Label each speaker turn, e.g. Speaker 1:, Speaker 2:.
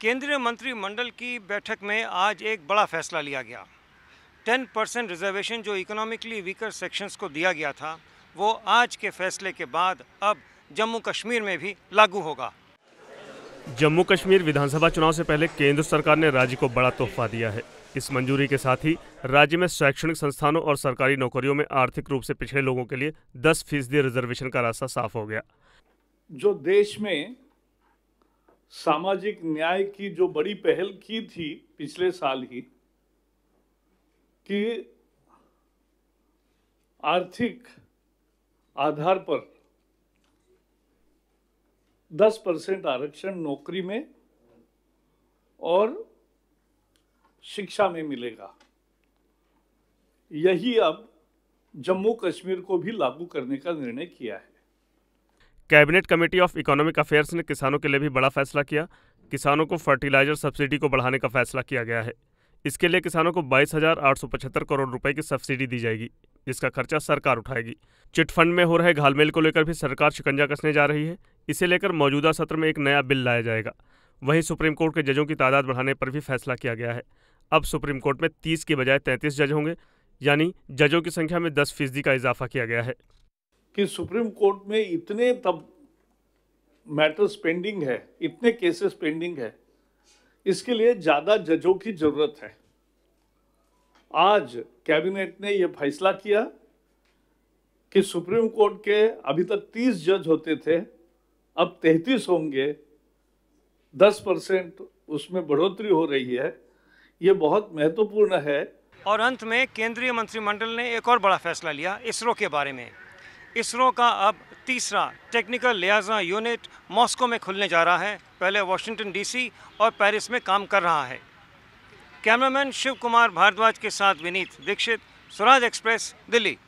Speaker 1: केंद्रीय मंत्रिमंडल की बैठक में आज एक बड़ा फैसला लिया गया 10 परसेंट रिजर्वेशन जो इकोनॉमिकली वीकर सेक्शंस को दिया गया था वो आज के फैसले के बाद अब जम्मू कश्मीर में भी लागू होगा
Speaker 2: जम्मू कश्मीर विधानसभा चुनाव से पहले केंद्र सरकार ने राज्य को बड़ा तोहफा दिया है इस मंजूरी के साथ ही राज्य में शैक्षणिक संस्थानों और सरकारी नौकरियों में आर्थिक रूप से पिछड़े लोगों के लिए 10 फीसदी रिजर्वेशन का रास्ता साफ हो गया
Speaker 3: जो देश में सामाजिक न्याय की जो बड़ी पहल की थी पिछले साल ही कि आर्थिक आधार पर 10 परसेंट आरक्षण नौकरी में और शिक्षा में मिलेगा यही अब जम्मू कश्मीर को भी लागू करने का निर्णय किया है
Speaker 2: cabinet committee of economic affairs ने किसानों के लिए भी बड़ा फैसला किया किसानों को फर्टिलाइजर सब्सिडी को बढ़ाने का फैसला किया गया है इसके लिए किसानों को बाईस हजार आठ सौ पचहत्तर करोड़ रुपए की सब्सिडी दी जाएगी जिसका खर्चा सरकार उठाएगी चिटफंड में हो रहे घालमेल को लेकर भी सरकार शिकंजा कसने जा रही है इसे लेकर मौजूदा सत्र में एक नया बिल लाया जाएगा वहीं सुप्रीम कोर्ट के जजों की तादाद बढ़ाने पर भी फैसला किया गया है अब सुप्रीम कोर्ट में तीस के बजाय तैंतीस जज होंगे यानी जजों की संख्या में दस फीसदी का इजाफा किया गया है
Speaker 3: कि सुप्रीम कोर्ट में इतने तब मैटर्स पेंडिंग है इतने केसेस पेंडिंग है इसके लिए ज़्यादा जजों की ज़रूरत है आज कैबिनेट ने यह फैसला किया कि सुप्रीम कोर्ट के अभी तक 30 जज होते थे अब 33 होंगे 10 परसेंट उसमें बढ़ोतरी हो रही है ये बहुत महत्वपूर्ण है
Speaker 1: और अंत में केंद्रीय मंत्रिमंडल ने एक और बड़ा फैसला लिया इसरो के बारे में इसरो का अब तीसरा टेक्निकल लिहाजा यूनिट मॉस्को में खुलने जा रहा है पहले वाशिंगटन डीसी और पेरिस में काम कर रहा है कैमरामैन शिव कुमार भारद्वाज के साथ विनीत दीक्षित स्वराज एक्सप्रेस दिल्ली